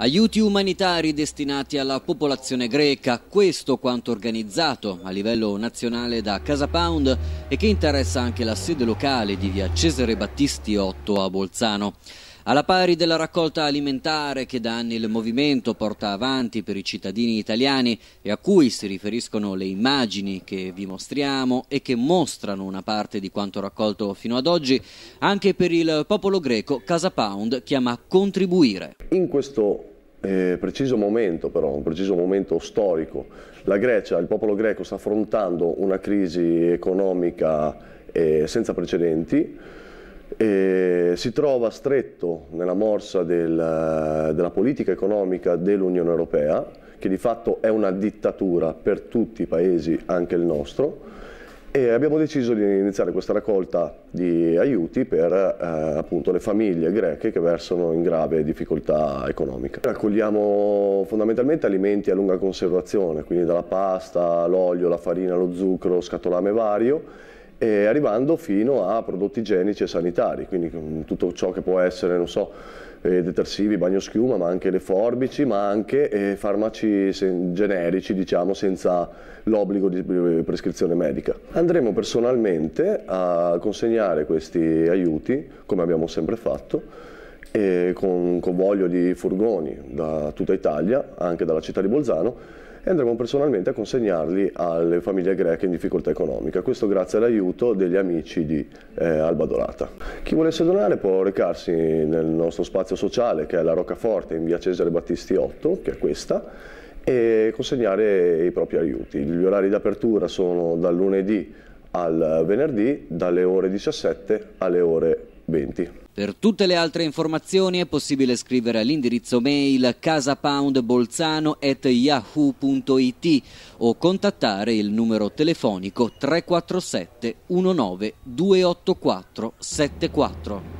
Aiuti umanitari destinati alla popolazione greca, questo quanto organizzato a livello nazionale da Casa Pound e che interessa anche la sede locale di via Cesare Battisti 8 a Bolzano. Alla pari della raccolta alimentare che da anni il movimento porta avanti per i cittadini italiani e a cui si riferiscono le immagini che vi mostriamo e che mostrano una parte di quanto raccolto fino ad oggi, anche per il popolo greco Casa Pound chiama contribuire. In questo eh, preciso momento però, un preciso momento storico, la Grecia, il popolo greco sta affrontando una crisi economica eh, senza precedenti, e si trova stretto nella morsa del, della politica economica dell'Unione Europea, che di fatto è una dittatura per tutti i paesi, anche il nostro, e abbiamo deciso di iniziare questa raccolta di aiuti per eh, appunto, le famiglie greche che versano in grave difficoltà economica. Raccogliamo fondamentalmente alimenti a lunga conservazione, quindi dalla pasta, l'olio, la farina, lo zucchero, scatolame vario e arrivando fino a prodotti igienici e sanitari, quindi tutto ciò che può essere, non so, eh, detersivi, bagnoschiuma, ma anche le forbici, ma anche eh, farmaci generici, diciamo, senza l'obbligo di prescrizione medica. Andremo personalmente a consegnare questi aiuti, come abbiamo sempre fatto, con un convoglio di furgoni da tutta Italia, anche dalla città di Bolzano, e andremo personalmente a consegnarli alle famiglie greche in difficoltà economica. Questo grazie all'aiuto degli amici di eh, Alba Dorata. Chi volesse donare può recarsi nel nostro spazio sociale che è la Roccaforte in via Cesare Battisti 8, che è questa, e consegnare i propri aiuti. Gli orari d'apertura sono dal lunedì al venerdì dalle ore 17 alle ore 20. Per tutte le altre informazioni è possibile scrivere all'indirizzo mail casapoundbolzano.yahoo.it o contattare il numero telefonico 347 19 284 74.